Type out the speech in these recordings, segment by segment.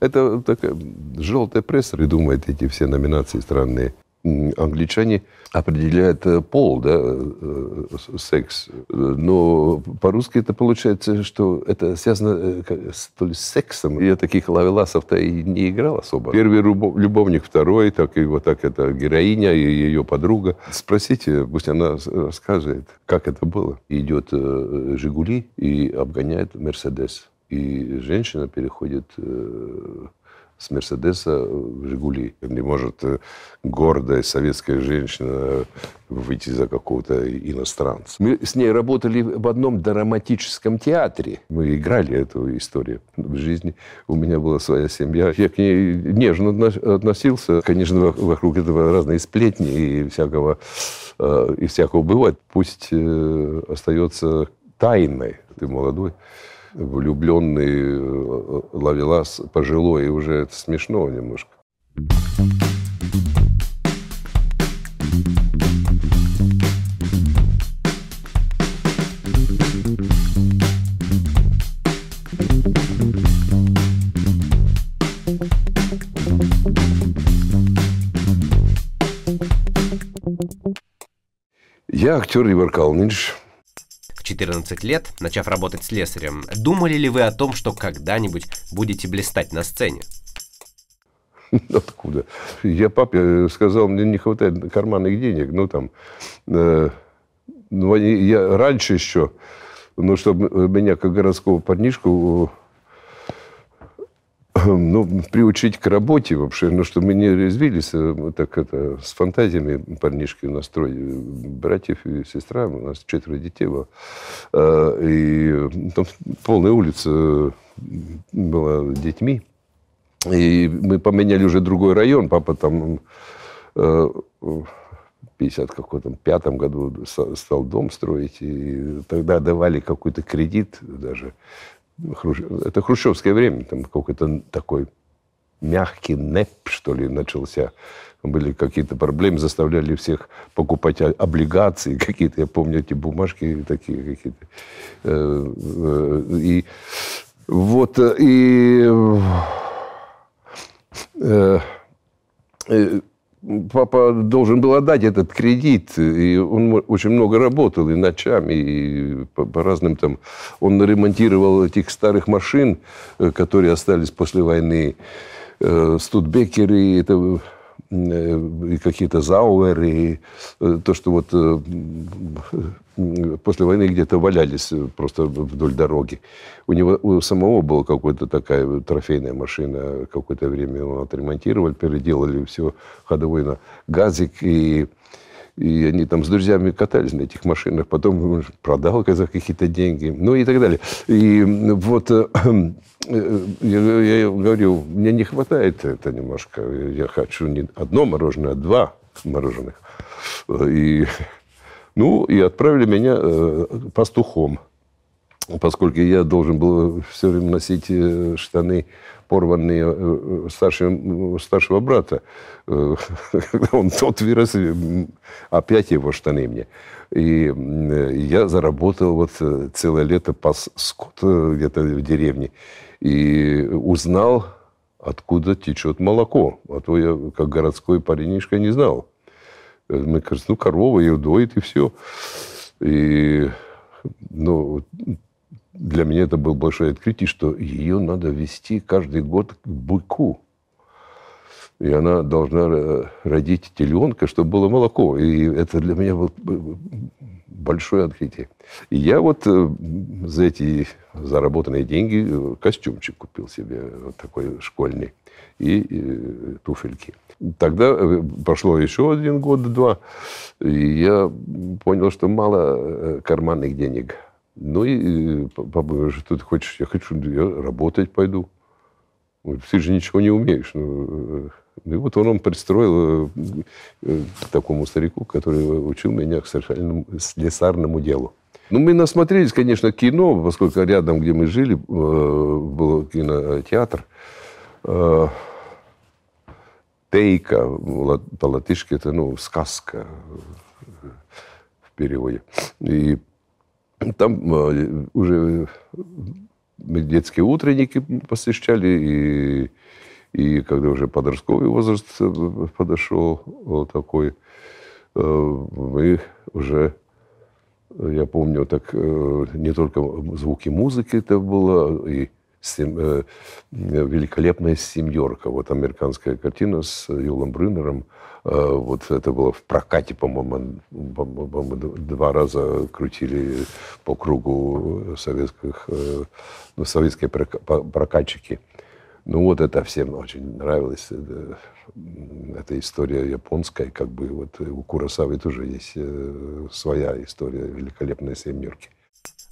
Это такая желтая пресса придумает эти все номинации странные. Англичане определяют э, пол, да, э, э, секс. Но по-русски это получается, что это связано с, то ли с сексом. Я таких лавеласов-то и не играл особо. Первый любовник, второй, так и вот так это героиня и ее подруга. Спросите, пусть она расскажет, как это было. Идет «Жигули» и обгоняет «Мерседес». И женщина переходит э, с Мерседеса в Жигули. Не может э, гордая советская женщина выйти за какого-то иностранца. Мы с ней работали в одном драматическом театре. Мы играли эту историю в жизни. У меня была своя семья. Я к ней нежно относился. Конечно, вокруг этого разные сплетни и всякого, э, и всякого бывает. Пусть остается тайной. Ты молодой влюбленный э, Лавелас пожилой, и уже это смешно немножко. Я актер Ивар Калнинш, 14 лет, начав работать слесарем, думали ли вы о том, что когда-нибудь будете блистать на сцене? Откуда? Я папе э, сказал, мне не хватает карманных денег. Ну, там, э, ну, они, я раньше еще, ну, чтобы э, меня как городского парнишку э, Эм, ну, приучить к работе вообще, ну, что мы не резвились, э, так это, с фантазиями парнишки у нас трое, э, братьев и сестра, у нас четверо детей было, э, и там полная улица была детьми, и мы поменяли уже другой район, папа там 50 какой там пятом году стал дом строить, и тогда давали какой-то кредит даже Хрущ... это хрущевское время, там какой-то такой мягкий НЭП, что ли, начался. Были какие-то проблемы, заставляли всех покупать облигации какие-то. Я помню эти бумажки такие какие-то. Э, э, и вот, э, и папа должен был отдать этот кредит, и он очень много работал и ночами, и по, по разным там... Он ремонтировал этих старых машин, э, которые остались после войны, э, студбекеры, это Э, и какие-то зауэры, и э, то, что вот э, после войны где-то валялись просто вдоль дороги. У него у самого была какая-то такая трофейная машина, какое-то время его отремонтировали, переделали все ходовой на газик, и и они там с друзьями катались на этих машинах, потом продал за какие-то деньги, ну и так далее. И ну, вот э, э, я, я говорю, мне не хватает это немножко, я хочу не одно мороженое, а два мороженых. И, ну, и отправили меня э, пастухом, поскольку я должен был все время носить штаны порванные э, э, старшего, старшего брата. Э, он тот вырос, опять его штаны мне. И я заработал вот целое лето пас скот где-то в деревне. И узнал, откуда течет молоко. А то я, как городской паренишка, не знал. Мы, кажется, ну, корова ее доит, и все. И, ну, для меня это было большое открытие, что ее надо вести каждый год к быку. И она должна э, родить теленка, чтобы было молоко. И это для меня было э, большое открытие. И я вот э, за эти заработанные деньги костюмчик купил себе вот такой школьный и туфельки. Тогда прошло еще один год-два, и я понял, что мало карманных денег – ну и папа, говорит, что ты хочешь? Я хочу, я работать пойду. Ты же ничего не умеешь. Ну, э, ну и вот он, он пристроил э, э, к такому старику, который учил меня к слесарному делу. Ну, мы насмотрелись, конечно, кино, поскольку рядом, где мы жили, был кинотеатр. Тейка, по-латышски это, ну, сказка в переводе. И там э, уже мы детские утренники посещали, и, и когда уже подростковый возраст э, подошел э, такой, мы уже, я помню, так не только звуки музыки это было, и Э, великолепная семерка. Вот американская картина с Юлом Брюнером. Э, вот это было в прокате, по-моему, два раза крутили по кругу э, советских, ну, советские прокатчики. Ну вот это всем очень нравилось. Это, эта история японская, как бы вот у Курасавы тоже есть своя история великолепной семерки.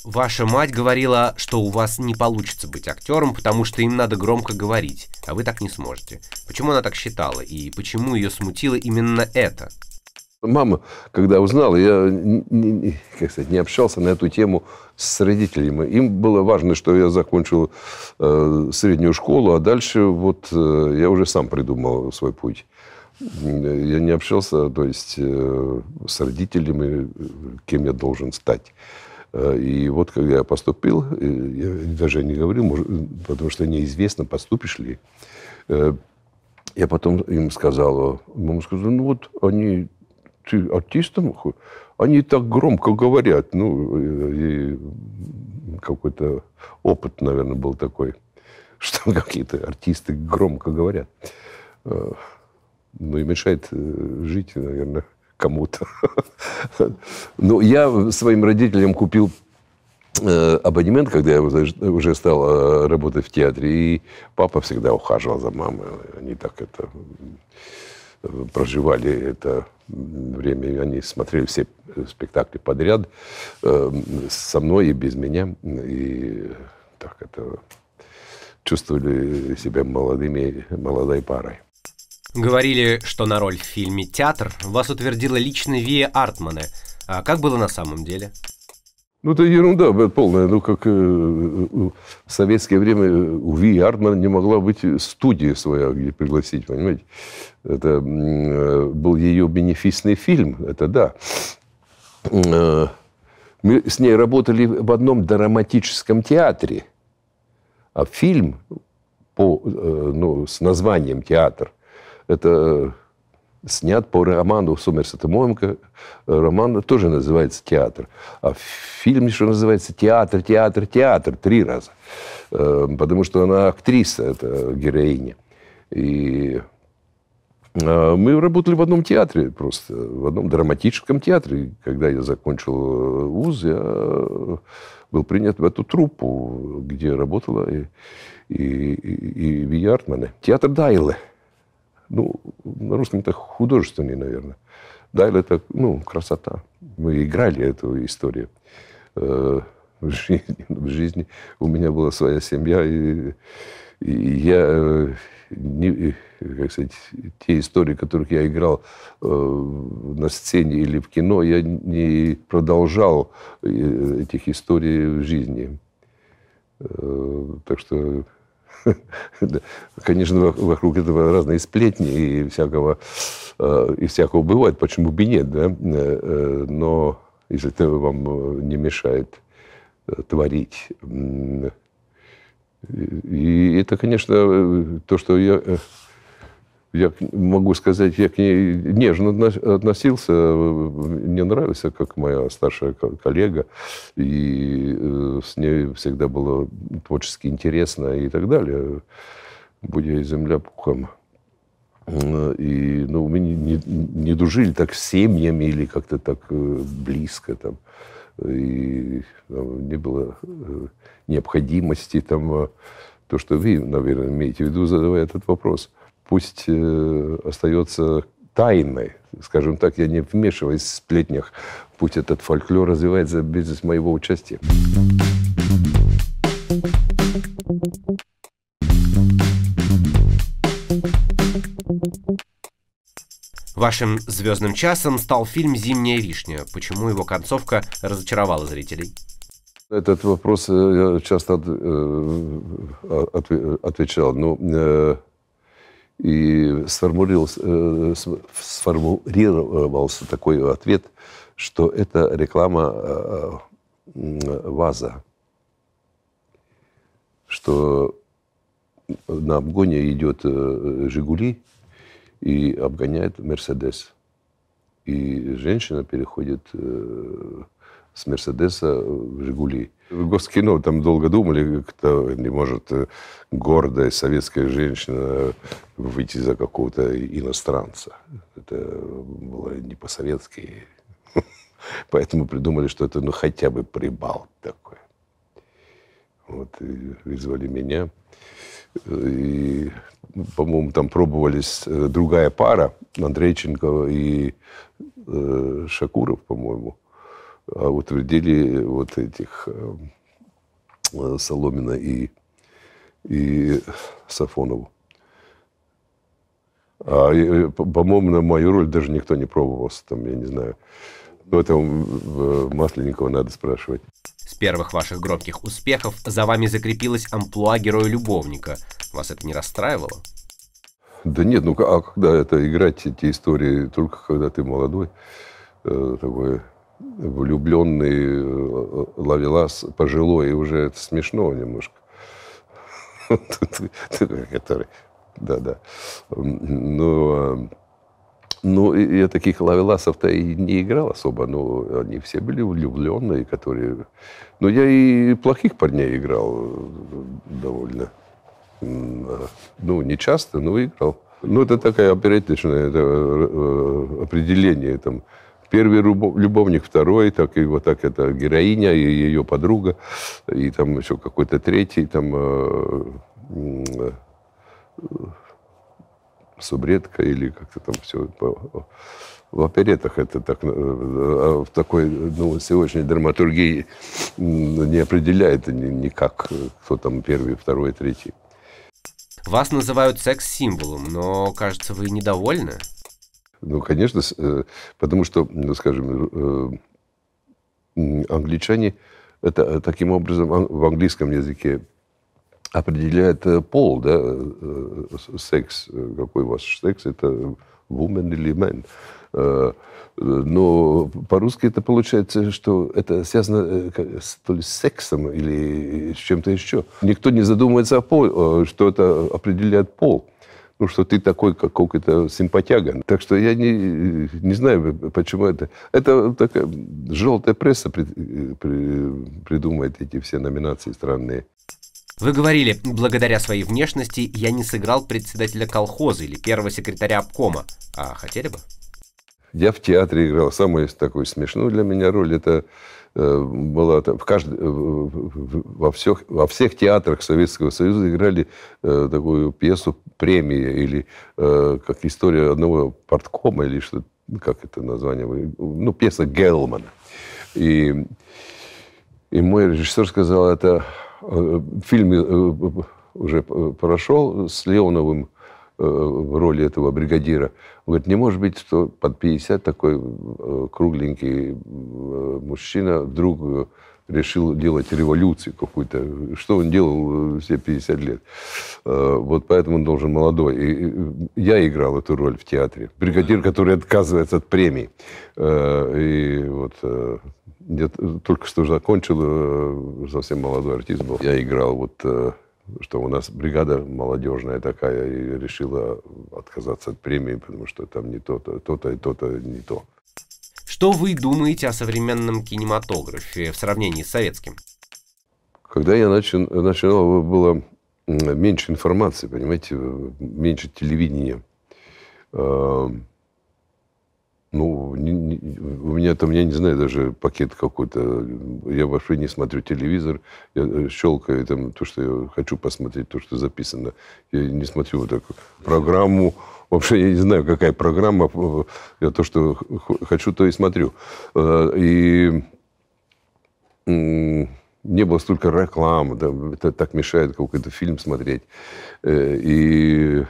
Ваша мать говорила, что у вас не получится быть актером, потому что им надо громко говорить, а вы так не сможете. Почему она так считала и почему ее смутило именно это? Мама, когда узнала, я не, не, как сказать, не общался на эту тему с родителями. Им было важно, что я закончил э, среднюю школу, а дальше вот э, я уже сам придумал свой путь. Э, я не общался, то есть э, с родителями, э, кем я должен стать. Э, и вот когда я поступил, э, я даже не говорю, потому что неизвестно, поступишь ли. Э, я потом им сказал, мама сказала, ну вот они, ты артистом, они так громко говорят, ну, и какой-то опыт, наверное, был такой, что какие-то артисты громко говорят. Ну и мешает жить, наверное, кому-то. Ну, я своим родителям купил э, абонемент, когда я уже стал э, работать в театре, и папа всегда ухаживал за мамой. Они так это э, проживали это время, они смотрели все спектакли подряд со мной и без меня, и так это чувствовали себя молодыми, молодой парой. Говорили, что на роль в фильме «Театр» вас утвердила лично Вия Артмане. А как было на самом деле? Ну, это ерунда полная. Ну, как э, э, в советское время у Ви Артман не могла быть студия своя, где пригласить, понимаете? Это э, был ее бенефисный фильм, это да. мы с ней работали в одном драматическом театре, а фильм по, ну, с названием «Театр» Это снят по роману Сомерсета Моемка. Роман тоже называется «Театр». А в фильме что называется «Театр, театр, театр» три раза. Э, потому что она актриса, это героиня. И э, мы работали в одном театре просто, в одном драматическом театре. Когда я закончил э, вуз, я был принят в эту труппу, где работала и, и, и, и Вия Артмана. Театр Дайлы ну, на русском это художественный, наверное. Да, или это, ну, красота. Мы играли эту историю э, в жизни. В жизни у меня была своя семья, и, и я, э, не, как сказать, те истории, которых я играл э, на сцене или в кино, я не продолжал э, этих историй в жизни. Э, так что Конечно, вокруг этого разные сплетни и всякого, э, и всякого бывает, почему бы нет, да? Э, но если это вам э, не мешает творить. И это, конечно, то, что я я могу сказать, я к ней нежно относился. Мне нравился а как моя старшая коллега. И э, с ней всегда было творчески интересно и так далее. Будь я и земля пухом. Э, и, ну, мы не, не, не дружили так с семьями или как-то так э, близко там. И там, не было необходимости там то, что вы, наверное, имеете в виду, задавая этот вопрос – пусть э, остается тайной, скажем так, я не вмешиваюсь в сплетнях, пусть этот фольклор развивается без моего участия. Вашим звездным часом стал фильм «Зимняя вишня». Почему его концовка разочаровала зрителей? Этот вопрос э, я часто э, отвечал. Но ну, э, и сформулировался, э, сформулировался такой ответ, что это реклама э, э, ВАЗа, что на обгоне идет «Жигули» и обгоняет «Мерседес». И женщина переходит с Мерседеса в Жигули. В Госкино там долго думали, кто не может э, гордая советская женщина выйти за какого-то иностранца. Это было не по-советски. Поэтому придумали, что это ну хотя бы прибал такой. Вот, и вызвали меня. И, по-моему, там пробовались э, другая пара, Андрейченко и э, Шакуров, по-моему. А, утвердили вот этих э, э, Соломина и, и Сафонову. А, э, по-моему, на мою роль даже никто не пробовался, там, я не знаю. Но ну, это Масленникова надо спрашивать. С первых ваших громких успехов за вами закрепилась амплуа героя-любовника. Вас это не расстраивало? Да нет, ну а когда это играть эти истории, только когда ты молодой, э, такой влюбленный э, Лавелас пожилой, и уже это смешно немножко. Который, да-да. Но, э, но я таких Лавеласов-то и не играл особо, но они все были влюбленные, которые... Но я и плохих парней играл э, довольно. А, ну, не часто, но играл. Ну, это такая опереточное это, определение там первый любовник, второй, так и вот так это героиня и ее подруга, и там еще какой-то третий, там э, э, субредка или как-то там все. В оперетах это так, э, а в такой ну, сегодняшней драматургии не определяет никак, кто там первый, второй, третий. Вас называют секс-символом, но, кажется, вы недовольны? Ну, конечно, э, потому что, ну, скажем, э, англичане это, э, таким образом в английском языке определяет пол, да, секс, какой ваш секс, это woman или man. Но по-русски это получается, что это связано с, то ли с сексом или с чем-то еще. Никто не задумывается о пол, что это определяет пол ну, что ты такой как какой-то симпатяга. Так что я не, не знаю, почему это. Это такая желтая пресса при, при, придумает эти все номинации странные. Вы говорили, благодаря своей внешности я не сыграл председателя колхоза или первого секретаря обкома. А хотели бы? Я в театре играл. самую такую смешную для меня роль – это Э, была в кажд... Э, во, всех, во всех театрах Советского Союза играли э, такую пьесу «Премия» или как история одного порткома, или что ну, как это название, ну, пьеса Гелмана. И, и мой режиссер сказал, это фильм уже прошел с Леоновым Э, в роли этого бригадира. Он говорит, не может быть, что под 50 такой э, кругленький э, мужчина вдруг решил делать революцию какую-то. Что он делал все 50 лет? Вот поэтому он должен молодой. И я играл эту роль в театре. Бригадир, который отказывается от премий. И вот я только что закончил, совсем молодой артист был. Я играл вот что у нас бригада молодежная такая и решила отказаться от премии, потому что там не то-то, то-то и то-то не то. Что вы думаете о современном кинематографе в сравнении с советским? Когда я начал, начинал, было меньше информации, понимаете, меньше телевидения. Э, ну, не, не, у меня там, я не знаю, даже пакет какой-то. Я вообще не смотрю телевизор, я э, щелкаю там то, что я хочу посмотреть, то, что записано. Я не смотрю вот так программу. Вообще я не знаю, какая программа. Э, я то, что хочу, то и смотрю. Э, и не было столько рекламы, да, это так мешает какой-то фильм смотреть. И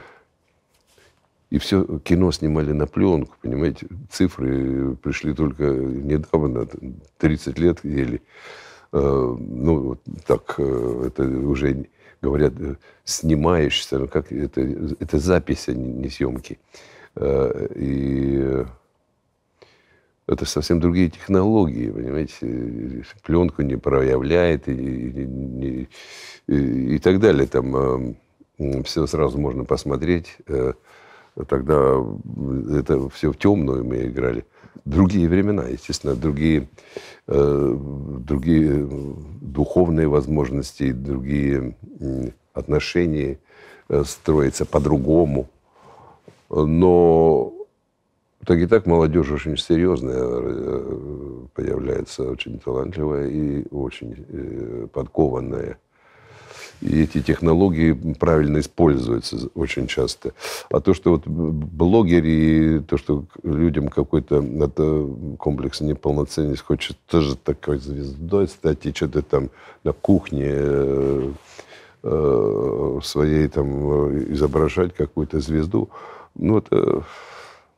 и все кино снимали на пленку, понимаете. Цифры пришли только недавно, 30 лет еле. Э, ну, вот так э, это уже говорят, э, снимаешься, ну как это, это запись, а не съемки. И это совсем другие технологии, понимаете, пленку не проявляет и, и, и, и так далее. Там все сразу можно посмотреть. Тогда это все в темную мы играли. Другие времена, естественно, другие, э, другие э, духовные возможности, другие отношения э, строятся по-другому. Но так и так молодежь очень серьезная появляется, очень талантливая и очень подкованная и эти технологии правильно используются очень часто. А то, что вот блогеры, и то, что людям какой-то это комплекс неполноценности хочет тоже такой звездой стать и что-то там на кухне э, э, своей там э, изображать какую-то звезду. Ну, это,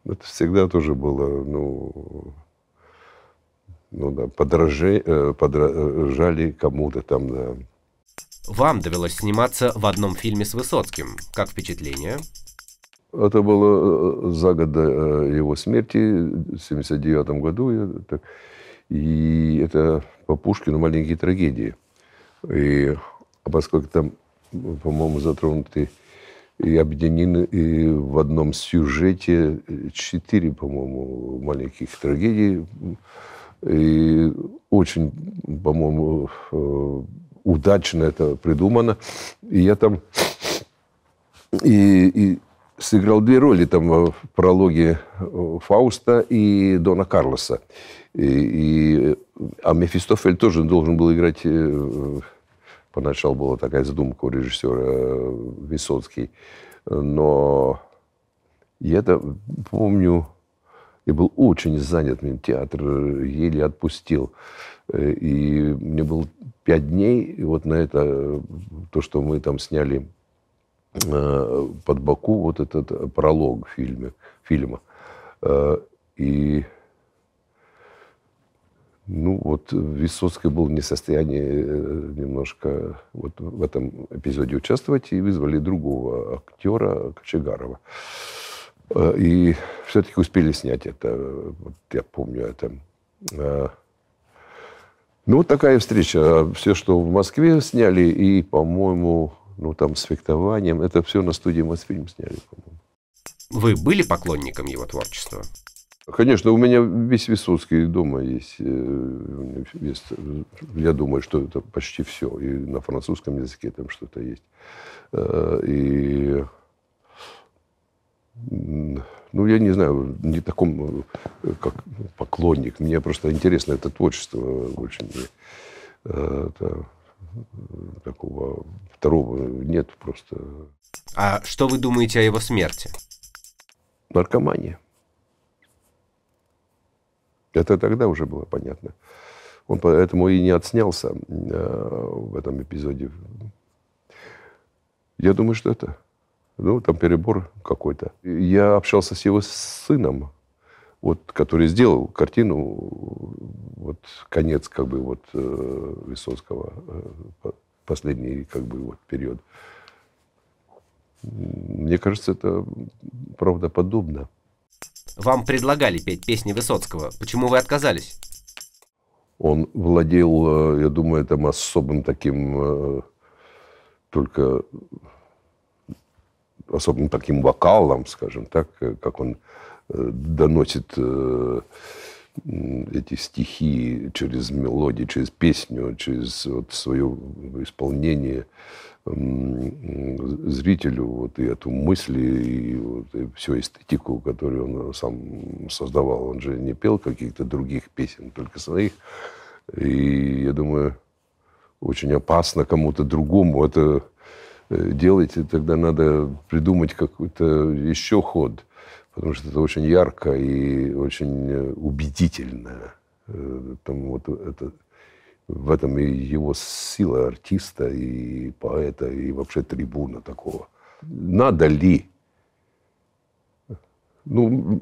это всегда тоже было, ну, ну да, подражи, подражали кому-то там, да. Вам довелось сниматься в одном фильме с Высоцким. Как впечатление? Это было э, за год до э, его смерти, в 79 году. Я так, и это по Пушкину «Маленькие трагедии». И а поскольку там, по-моему, затронуты и объединены и в одном сюжете э, четыре, по-моему, маленьких трагедий. И очень, по-моему, удачно это придумано. И я там и, и сыграл две роли там в прологе э, Фауста и Дона Карлоса. И, и, а Мефистофель тоже должен был играть... Э, поначалу была такая задумка у режиссера э, Высоцкий. Но я это помню... Я был очень занят, меня театр еле отпустил. Э, и мне было пять дней, и вот на это, то, что мы там сняли э, под Баку, вот этот пролог в фильме, фильма. Э, и ну вот Высоцкий был не в состоянии немножко вот в этом эпизоде участвовать, и вызвали другого актера Кочегарова. И все-таки успели снять это, вот я помню это. Ну, вот такая встреча. Все, что в Москве сняли, и, по-моему, ну, там, с фехтованием, это все на студии Мосфильм сняли, по-моему. Вы были поклонником его творчества? Конечно, у меня весь Висоцкий дома есть. Э, э, я думаю, что это почти все. И на французском языке там что-то есть. Э, и ну, я не знаю, не таком, э, как поклонник. Мне просто интересно это творчество очень. Э, это, э, такого второго нет просто. А что вы думаете о его смерти? Наркомания. Это тогда уже было понятно. Он поэтому и не отснялся в этом эпизоде. Я думаю, что это ну, там перебор какой-то. Я общался с его сыном, вот, который сделал картину, вот, конец, как бы, вот, э, Высоцкого, э, последний, как бы, вот, период. Мне кажется, это правдоподобно. Вам предлагали петь песни Высоцкого. Почему вы отказались? Он владел, э, я думаю, там особым таким только особенно таким вокалом, скажем так, э, как он э, доносит э, эти стихи через мелодию, через песню, через вот свое исполнение зрителю вот и эту мысль, и, вот, и всю эстетику, которую он сам создавал. Он же не пел каких-то других песен, только своих. И я думаю, очень опасно кому-то другому это Э, делайте, тогда надо придумать какой-то еще ход, потому что это очень ярко и очень э, убедительно. Э, там вот это, в этом и его сила артиста, и поэта, и вообще трибуна такого. Надо ли? Ну,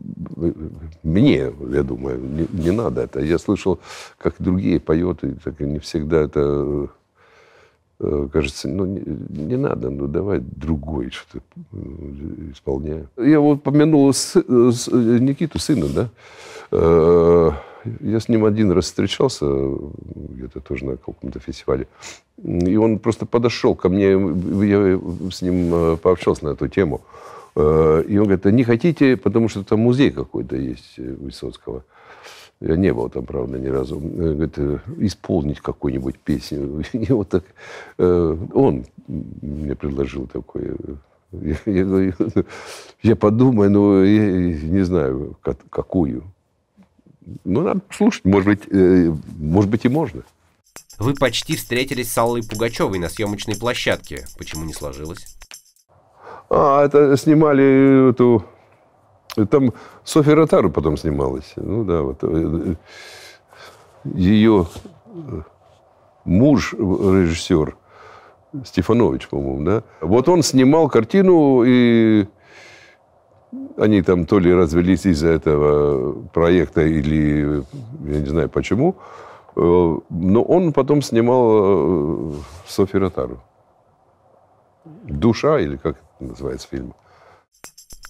мне, я думаю, не, не надо это. Я слышал, как другие поют, и так не всегда это Э, кажется, ну, не, не надо, ну, давай другой что-то э, исполняю. Я вот помянул сы, Никиту, сына, да? Э, я с ним один раз встречался, где-то тоже на каком-то фестивале. И он просто подошел ко мне, я с ним пообщался на эту тему. И он говорит, а не хотите, потому что там музей какой-то есть Высоцкого. Я не был там, правда, ни разу. Э, говорит, э, исполнить какую-нибудь песню. И вот так, э, он мне предложил такое. Я, я говорю, я подумаю, но ну, я не знаю, какую. Ну, надо слушать, может быть, может быть и можно. Вы почти встретились с Аллой Пугачевой на съемочной площадке. Почему не сложилось? А, это снимали эту там Софья Ротару потом снималась. Ну да, вот. Э, э, Ее э, муж, режиссер, Стефанович, по-моему, да? Вот он снимал картину, и они там то ли развелись из-за этого проекта, или я не знаю почему, но он потом снимал Софи Ротару. «Душа» или как это называется фильм?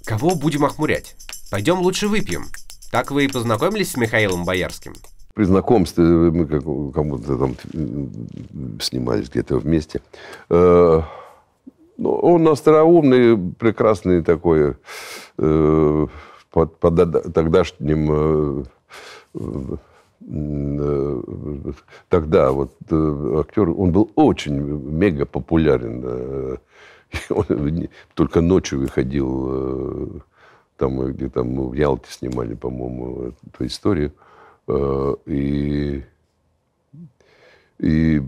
Кого будем охмурять? Пойдем лучше выпьем. Так вы и познакомились с Михаилом Боярским? При знакомстве мы как, кому-то там э, снимались где-то вместе. Э, ну, Он остроумный, прекрасный такой, э, под, под тогдашним тогда вот актер, он был очень мега популярен Он только ночью выходил, э, там, э, где там ну, в Ялте снимали, по-моему, эту историю. Э, и, и,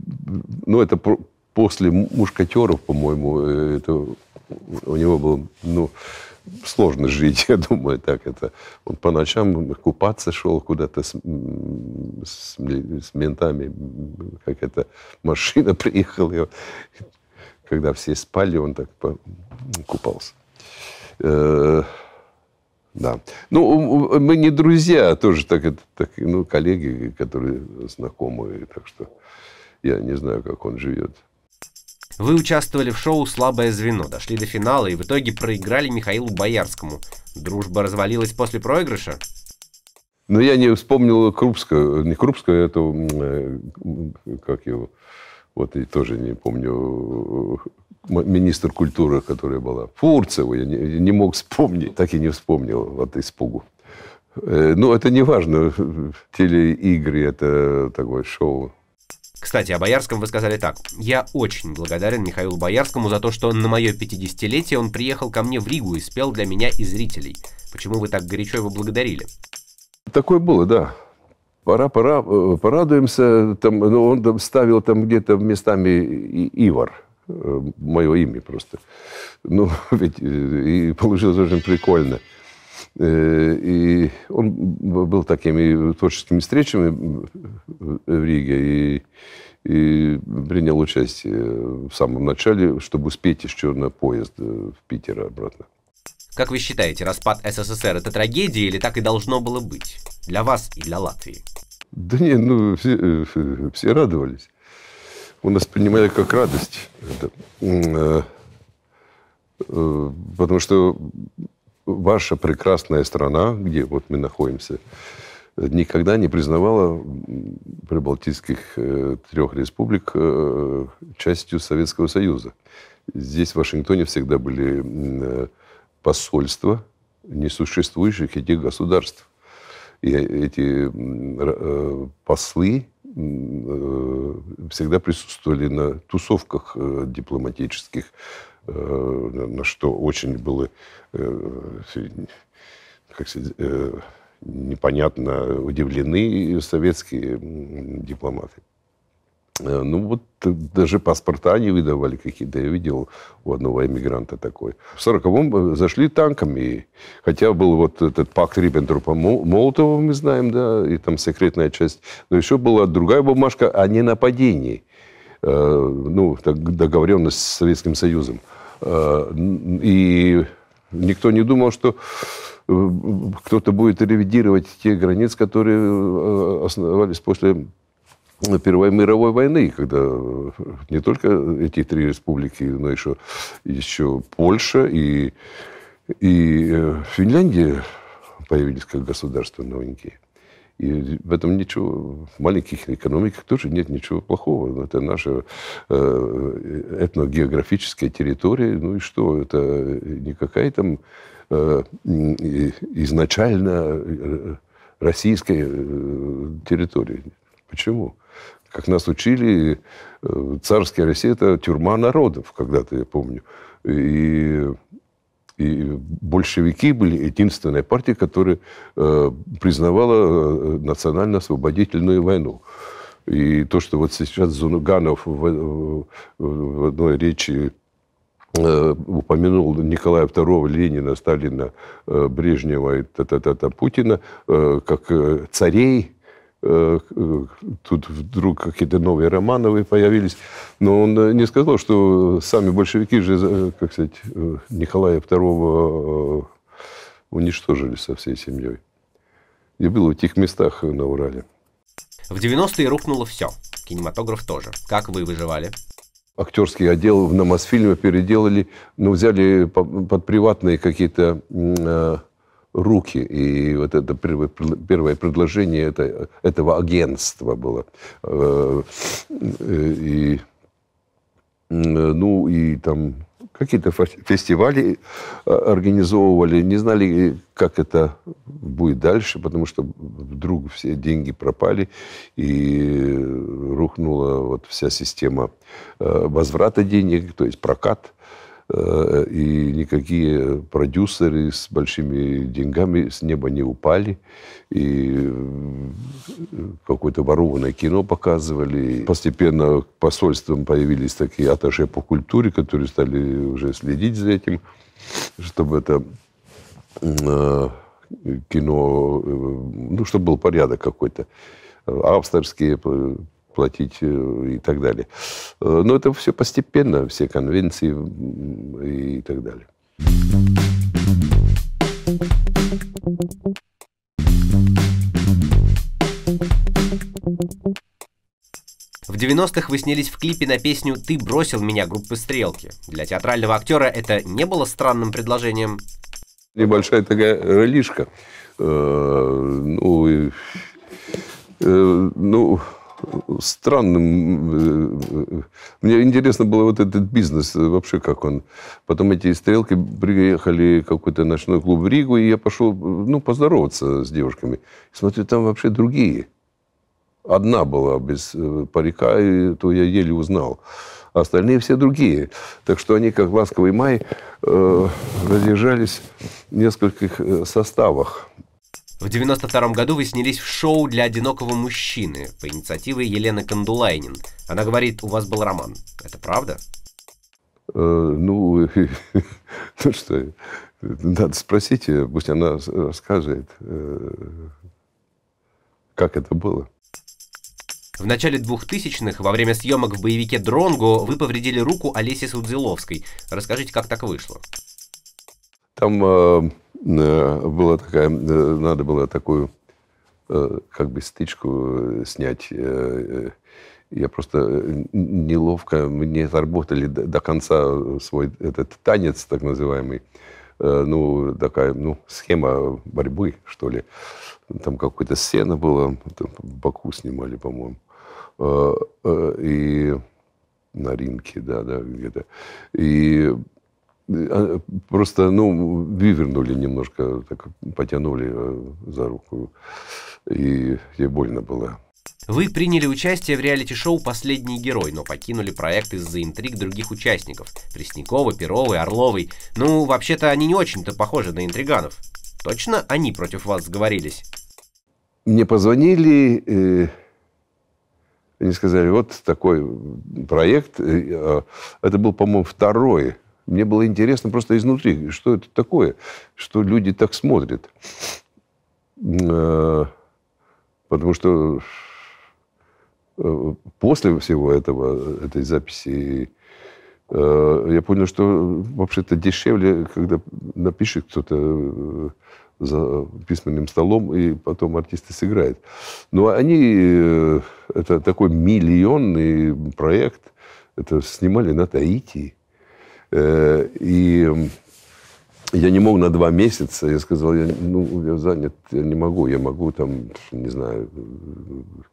ну, это после мушкатеров, по-моему, это у него было, ну, сложно жить, я думаю, так это. Он по ночам купаться шел куда-то с, с, с ментами, как это, машина приехала, когда все спали, он так купался. Э, да. Ну, мы не друзья, а тоже так, так, ну, коллеги, которые знакомые. Так что я не знаю, как он живет. Вы участвовали в шоу «Слабое звено», дошли до финала и в итоге проиграли Михаилу Боярскому. Дружба развалилась после проигрыша? Но ну, я не вспомнил Крупского, не Крупского, а это, э, как его, вот и тоже не помню, министр культуры, которая была, Фурцева, я не, не мог вспомнить, так и не вспомнил от испугу. Э, ну, это не важно. Телеигры – это такое шоу. Кстати, о Боярском вы сказали так. «Я очень благодарен Михаилу Боярскому за то, что на мое 50-летие он приехал ко мне в Ригу и спел для меня и зрителей. Почему вы так горячо его благодарили?» Такое было, да пора, пора, э, порадуемся. Там, ну, он там ставил там где-то местами и, Ивар, э, мое имя просто. Ну, ведь э, и получилось очень прикольно. И он был такими творческими встречами в Риге и, и принял участие в самом начале, чтобы успеть еще на поезд в Питер обратно. Как вы считаете, распад СССР – это трагедия или так и должно было быть? Для вас и для Латвии? Да не, ну, все, э, все радовались. У нас принимали как радость. Это. Э, э, потому что ваша прекрасная страна, где вот мы находимся, никогда не признавала прибалтийских трех республик частью Советского Союза. Здесь, в Вашингтоне, всегда были посольства несуществующих этих государств. И эти э, послы э, всегда присутствовали на тусовках э, дипломатических, на что очень было как сказать, непонятно удивлены советские дипломаты. Э, ну вот э, даже паспорта не выдавали какие-то. Я видел у одного эмигранта такой. В 40-м э, зашли танками. Хотя был вот этот пакт Риббентропа-Молотова, мы знаем, да, и там секретная часть. Но еще была другая бумажка о ненападении. Ну, договоренность с Советским Союзом. И никто не думал, что кто-то будет ревидировать те границы, которые основались после ну, Первой мировой войны, когда э, не только эти три республики, но еще, еще Польша и, и э, Финляндия появились как государства новенькие. И в этом ничего, в маленьких экономиках тоже нет ничего плохого. Ну, это наша э, этногеографическая территория. Ну и что, это не какая там э, изначально э, российская территория. Почему? как нас учили, э, царская Россия – это тюрьма народов, когда-то, я помню. И, и большевики были единственной партией, которая э, признавала э, национально-освободительную войну. И то, что вот сейчас Зунганов в, в одной речи упомянул Николая II, Ленина, Сталина, Брежнева и т -т -т -т Путина как царей Э, э, тут вдруг какие-то новые Романовы появились. Но он э, не сказал, что сами большевики же, как сказать, Николая II уничтожили со всей семьей. И было в тех местах на Урале. В 90-е рухнуло все. Кинематограф тоже. Как вы выживали? Актерский отдел в Намосфильме переделали, ну, взяли под приватные какие-то руки. И вот это первое, первое предложение это, этого агентства было. Э, и, ну и там какие-то фестивали э, организовывали, не знали, как это будет дальше, потому что вдруг все деньги пропали, и рухнула вот вся система э, возврата денег, то есть прокат. Э, и никакие продюсеры с большими деньгами с неба не упали, и э, какое-то ворованное кино показывали. Постепенно к посольствам появились такие аташе по культуре, которые стали уже следить за этим, чтобы это э, кино, ну, чтобы был порядок какой-то авторские платить э, и так далее. Э, но это все постепенно, все конвенции и так далее. В 90-х вы снялись в клипе на песню «Ты бросил меня» группы «Стрелки». Для театрального актера это не было странным предложением? Небольшая такая ролишка. Э, ну, ну, странным. Э, э, э, мне интересно было вот этот бизнес, вообще как он. Потом эти стрелки приехали в какой-то ночной клуб в Ригу, и я пошел, ну, поздороваться с девушками. Смотрю, там вообще другие. Одна была без парика, и то я еле узнал. А остальные все другие. Так что они, как «Ласковый май», э, разъезжались в нескольких составах. В 92 году вы снялись в шоу для одинокого мужчины по инициативе Елены Кондулайнин. Она говорит, у вас был роман. Это правда? Э, ну, ну что, надо спросить ее, пусть она расскажет, э, как это было. В начале 2000-х, во время съемок в боевике «Дронго», вы повредили руку Олеси Судзиловской. Расскажите, как так вышло? Там э, Э, была такая, э, надо было такую э, как бы стычку снять. Я просто неловко, мы не отработали до конца свой этот танец, так называемый. Ну, такая, ну, схема борьбы, что ли. Там какая-то сцена была, там в Баку снимали, по-моему. И на ринке, да, да, где-то. И Э, просто, ну, вывернули немножко, так потянули э, за руку, и ей больно было. Вы приняли участие в реалити-шоу «Последний герой», но покинули проект из-за интриг других участников – Преснякова, Перовой, Орловой. Ну, вообще-то они не очень-то похожи на интриганов. Точно они против вас сговорились? Мне позвонили, э, они сказали, вот такой проект. Э, а, это был, по-моему, второй мне было интересно просто изнутри, что это такое, что люди так смотрят. Э, потому что э, после всего этого, этой записи, э, я понял, что вообще-то дешевле, когда напишет кто-то за письменным столом, и потом артисты сыграют. Но они... Это такой миллионный проект. Это снимали на Таити. Э, и я не мог на два месяца. Я сказал, я, ну, я занят, я не могу. Я могу там, не знаю... Э, э».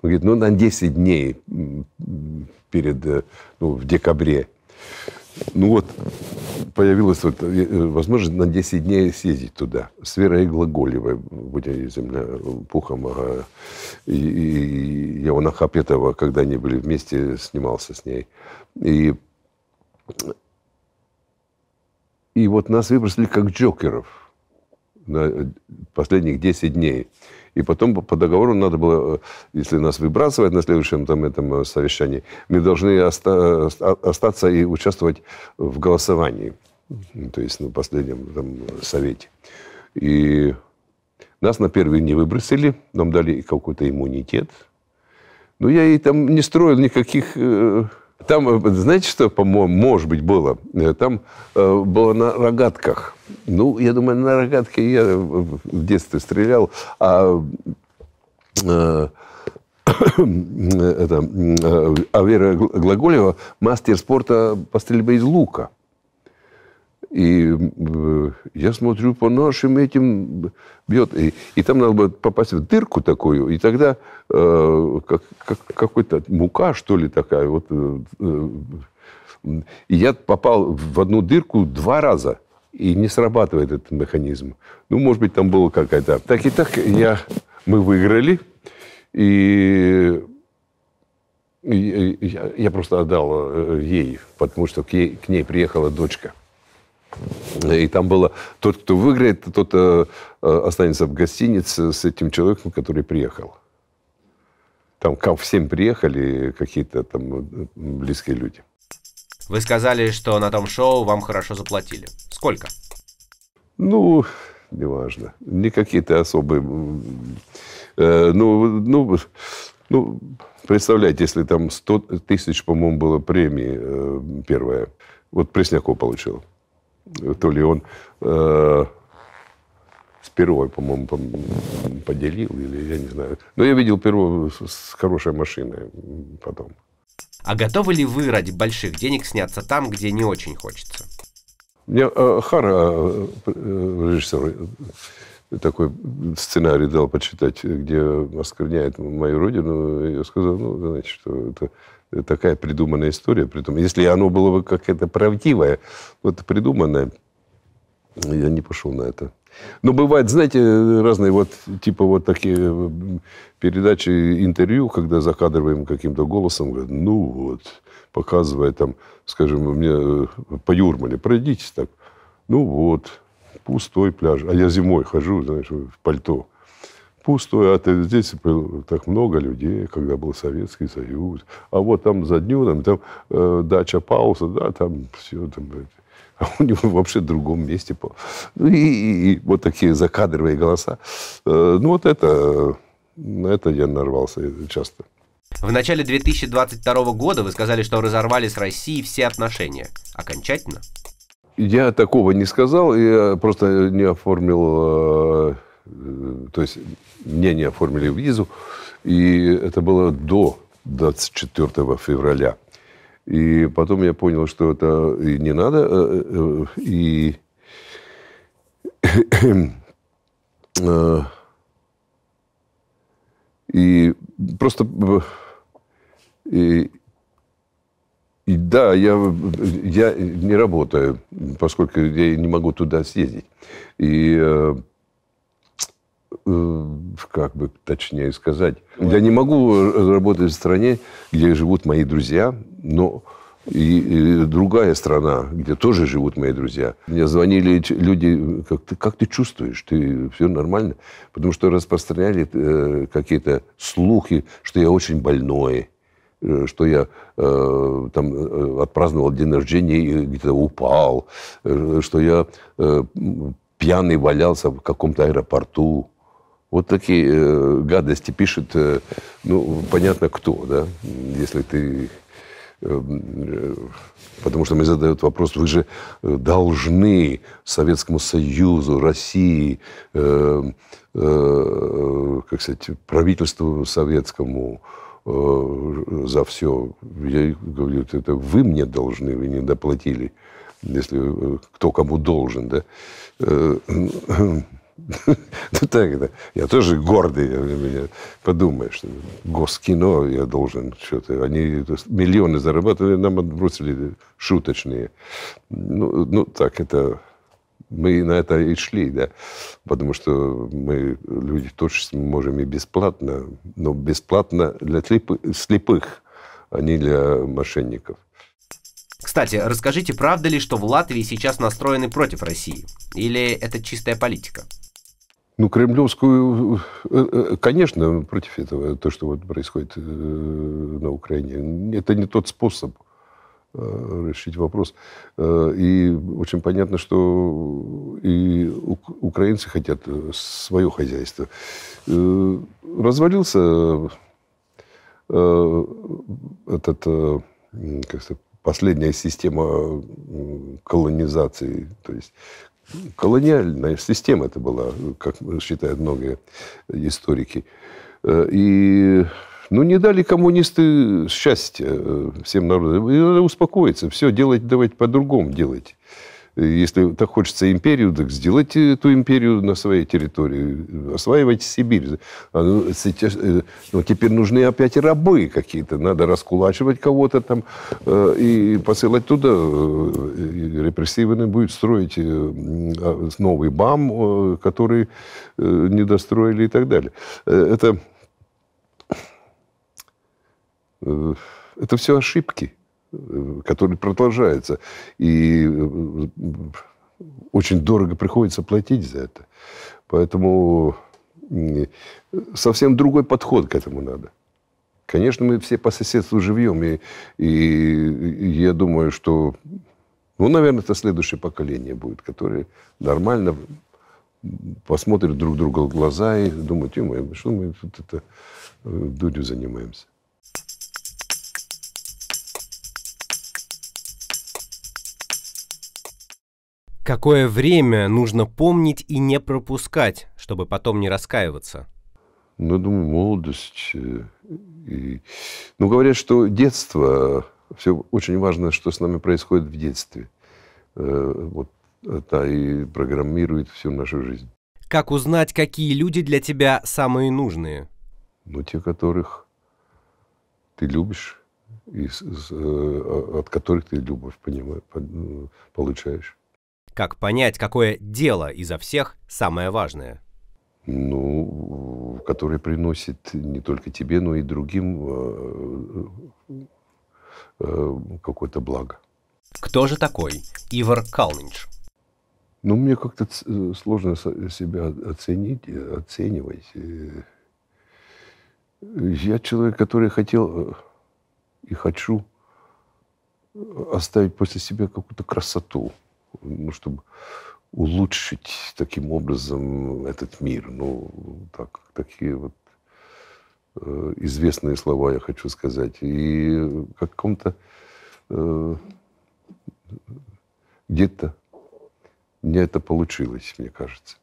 Он говорит, ну, на 10 дней перед, ну, в декабре. Ну вот, появилась вот возможность на 10 дней съездить туда. С Верой Глаголевой, будь земля пухом, ага. и, и у Нахапетова, когда они были вместе, снимался с ней. И и вот нас выбросили как джокеров на э, последних 10 дней. И потом по договору надо было, э, если нас выбрасывать на следующем там, этом э, совещании, мы должны остаться и участвовать в голосовании. То есть на последнем там, совете. И нас на первый не выбросили, нам дали какой-то иммунитет. Но я и там не строил никаких там, э, знаете, что, по-моему, может быть, было? Э, там э, было на рогатках. Ну, я думаю, на рогатке я э, в детстве стрелял, а э, это, а Вера Глаголева мастер спорта по стрельбе из лука. И э, я смотрю, по нашим этим бьет. И, и там надо было попасть в дырку такую, и тогда э, как, как, какой-то мука, что ли, такая. Вот, э, и э, я попал в одну дырку два раза, и не срабатывает этот механизм. Ну, может быть, там была какая-то... Так и так я, мы выиграли, и я, я просто отдал э, ей, потому что к, ей, к ней приехала дочка. И там было, тот, кто выиграет, тот э, э, останется в гостинице с этим человеком, который приехал. Там ко всем приехали какие-то там э, близкие люди. Вы сказали, что на том шоу вам хорошо заплатили. Сколько? Ну, неважно. Не какие-то особые... Э, ну, ну, ну, представляете, если там 100 тысяч, по-моему, было премии э, первая. Вот Пресняков получила то ли он э, первой, по-моему, поделил, или я не знаю. Но я видел первую с хорошей машиной потом. А готовы ли вы ради больших денег сняться там, где не очень хочется? Мне э, Хара, э, режиссер, э, такой сценарий дал почитать, где оскверняет мою родину. Я сказал, ну, знаете, что это Э, такая придуманная история. Притом, если оно было бы как-то правдивое, вот придуманное, я не пошел на это. Но бывает, знаете, разные вот, типа вот такие э, передачи, интервью, когда закадровым каким-то голосом, говорят, ну вот, показывая там, скажем, мне э, по Юрмале, пройдитесь так. Ну вот, пустой пляж. А я зимой хожу, знаешь, в пальто пустую. А здесь так много людей, когда был Советский Союз. А вот там за Днюном, там э, дача Пауса, да, там все, там, а у него вообще в другом месте. Ну, и, и, и вот такие закадровые голоса. Э, ну, вот это, на это я нарвался часто. В начале 2022 года вы сказали, что разорвали с Россией все отношения. Окончательно? Я такого не сказал, я просто не оформил э, Э, то есть мне не оформили визу, и это было до 24 февраля. И потом я понял, что это и не надо, э, э, и и просто и, и да, я, я не работаю, поскольку я не могу туда съездить. И Э, как бы точнее сказать, Ладно. я не могу работать в стране, где живут мои друзья, но и, и другая страна, где тоже живут мои друзья. Мне звонили люди, как ты, как ты чувствуешь, ты все нормально? Потому что распространяли э, какие-то слухи, что я очень больной, э, что я э, там э, отпраздновал день рождения и где-то упал, э, что я э, пьяный валялся в каком-то аэропорту. Вот такие э, гадости пишет, э, ну, понятно, кто, да, если ты... Э, э потому что мне задают вопрос, вы же э, должны Советскому Союзу, России, э, э, как сказать, правительству советскому, э, за все. Я говорю, это вы мне должны, вы не доплатили, если кто кому должен, да. Ну так, да. Я тоже гордый, меня подумаешь. Госкино я должен что-то. Они миллионы зарабатывали, нам отбросили шуточные. Ну, ну так, это мы на это и шли, да, потому что мы, люди точно можем и бесплатно, но бесплатно для слепых, а не для мошенников. Кстати, расскажите, правда ли, что в Латвии сейчас настроены против России? Или это чистая политика? Ну, кремлевскую, э, э, конечно, против этого, то, что вот происходит э, на Украине. Это не тот способ решить вопрос. И очень понятно, что и украинцы хотят свое хозяйство. Развалился этот, как сказать, последняя система колонизации, то есть Колониальная система это была, как считают многие историки. Э, и ну, не дали коммунисты счастья э, всем народу. И надо успокоиться, все делать, давайте по-другому делать. Если так хочется империю, так сделайте эту империю на своей территории. Осваивайте Сибирь. А, Но ну, э, ну, теперь нужны опять и рабы какие-то. Надо раскулачивать кого-то там э, и посылать туда. Э, и репрессивные будет строить а, новый БАМ, который не достроили и так далее. Это, это все ошибки. Э, который продолжается. И э, очень дорого приходится платить за это. Поэтому совсем другой подход к этому надо. Конечно, мы все по соседству живем, и, и, я думаю, что, ну, наверное, это следующее поколение будет, которое нормально посмотрит друг друга в глаза и думают, что мы тут это э, дурью занимаемся. Какое время нужно помнить и не пропускать, чтобы потом не раскаиваться? Ну, я думаю, молодость. Э, и... Ну, говорят, что детство, все очень важно, что с нами происходит в детстве. Э, вот это и программирует всю нашу жизнь. Как узнать, какие люди для тебя самые нужные? Ну, те, которых ты любишь, и э, от которых ты любовь понимаешь, ну, получаешь. Как понять, какое дело изо всех самое важное? Ну, которое приносит не только тебе, но и другим э, э, э, какое-то благо. Кто же такой Ивар Калнинч? Ну, мне как-то сложно себя оценить, оценивать. Я человек, который хотел и хочу оставить после себя какую-то красоту ну, чтобы улучшить таким образом этот мир. Ну, так, такие вот э, известные слова я хочу сказать. И как каком-то э, где-то мне это получилось, мне кажется.